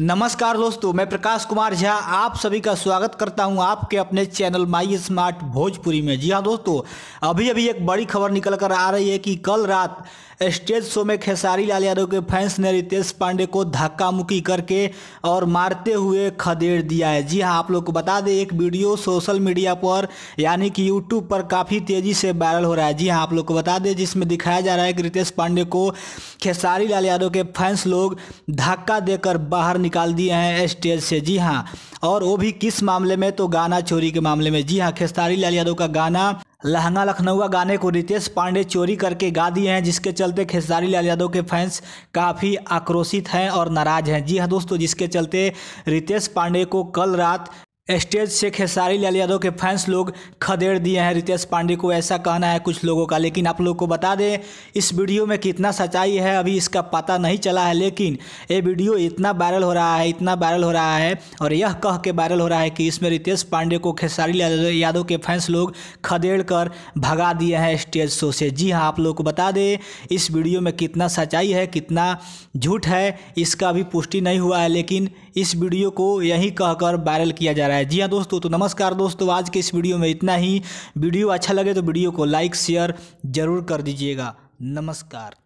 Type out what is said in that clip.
नमस्कार दोस्तों मैं प्रकाश कुमार झा आप सभी का स्वागत करता हूं आपके अपने चैनल माई स्मार्ट भोजपुरी में जी हां दोस्तों अभी अभी एक बड़ी खबर निकल कर आ रही है कि कल रात स्टेज शो में खेसारी लाल यादव के फैंस ने रितेश पांडे को धक्का मुक्की करके और मारते हुए खदेड़ दिया है जी हाँ आप लोग को बता दें एक वीडियो सोशल मीडिया पर यानी कि यूट्यूब पर काफ़ी तेज़ी से वायरल हो रहा है जी हाँ आप लोग को बता दें जिसमें दिखाया जा रहा है कि रितेश पांडे को खेसारी लाल यादव के फैंस लोग धक्का देकर बाहर निकाल दिए हैं स्टेज से जी हाँ और वो भी किस मामले में तो गाना चोरी के मामले में जी हाँ खेसारी लाल यादव का गाना लहंगा लखनऊआ गाने को रितेश पांडे चोरी करके गा दिए हैं जिसके चलते खेसारी लाल यादव के फैंस काफ़ी आक्रोशित हैं और नाराज़ हैं जी हाँ दोस्तों जिसके चलते रितेश पांडे को कल रात स्टेज से खेसारी लाल यादव के फैंस लोग खदेड़ दिए हैं रितेश पांडे को ऐसा कहना है कुछ लोगों का लेकिन आप लोग को बता दें इस वीडियो में कितना सच्चाई है अभी इसका पता नहीं चला है लेकिन ये वीडियो इतना वायरल हो रहा है इतना वायरल हो रहा है और यह कह के वायरल हो रहा है कि इसमें रितेश पांडे को खेसारी लाल यादव के फैंस लोग खदेड़ कर भगा दिए हैं स्टेज शो से जी हाँ आप लोग को बता दें इस वीडियो में कितना सच्चाई है कितना झूठ है इसका अभी पुष्टि नहीं हुआ है लेकिन इस वीडियो को यही कहकर वायरल किया जा रहा है रहा है जी हाँ दोस्तों तो नमस्कार दोस्तों आज के इस वीडियो में इतना ही वीडियो अच्छा लगे तो वीडियो को लाइक शेयर ज़रूर कर दीजिएगा नमस्कार